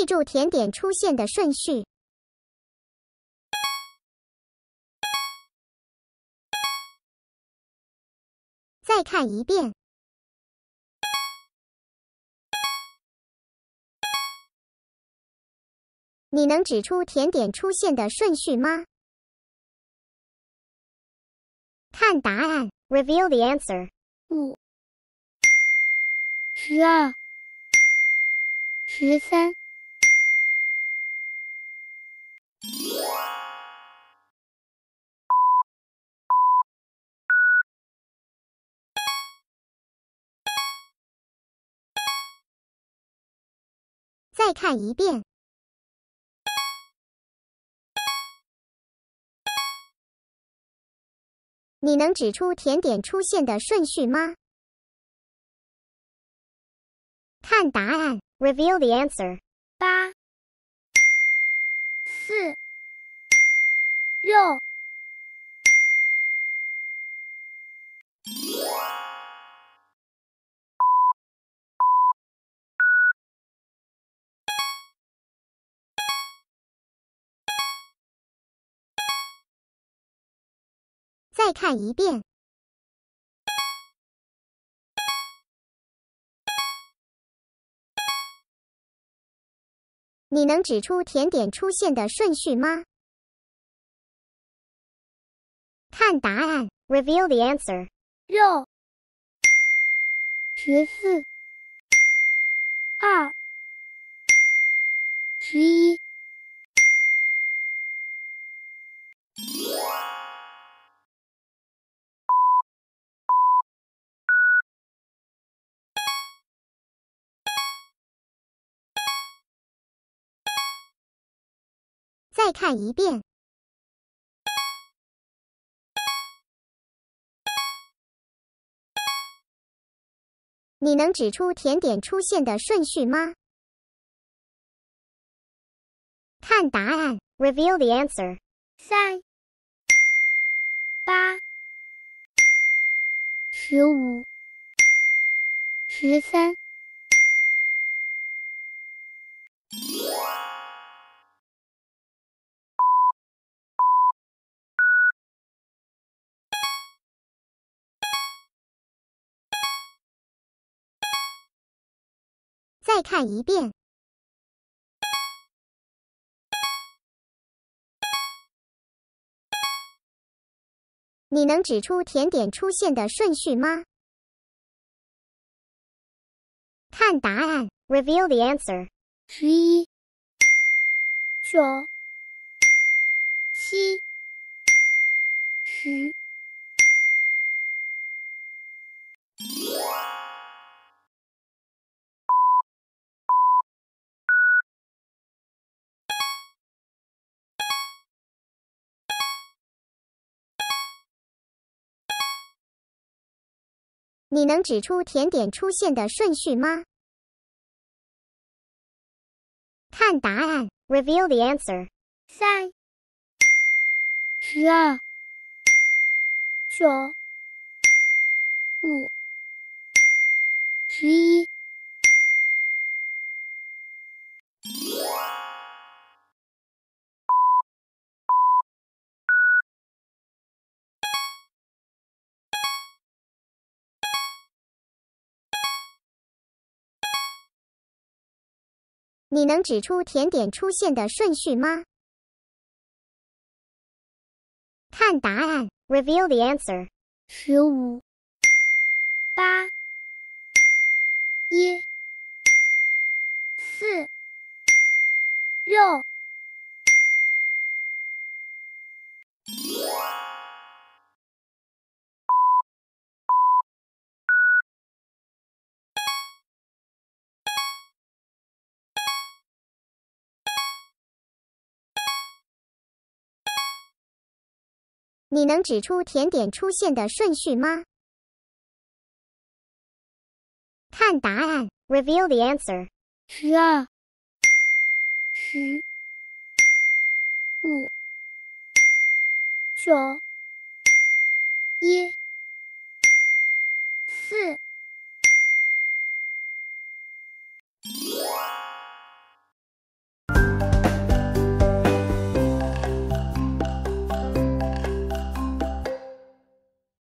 记住甜点出现的顺序。再看一遍。你能指出甜点出现的顺序吗？看答案。Reveal the answer。五、十二、十三。再看一遍，你能指出甜点出现的顺序吗？看答案，reveal the answer。八四六。再看一遍，你能指出甜点出现的顺序吗？看答案，reveal the answer。六、十四、二、十。再看一遍，你能指出甜点出现的顺序吗？看答案，reveal the answer。三、八、十五、十三。再看一遍，你能指出甜点出现的顺序吗？看答案，reveal the answer。十一、九、七、十。你能指出甜点出现的顺序吗？看答案，reveal the answer。三、十二、九、五、十一。你能指出甜点出现的顺序吗？看答案，reveal the answer。十五八一。你能指出甜点出现的顺序吗？看答案，reveal the answer。十二，十，五，九，一。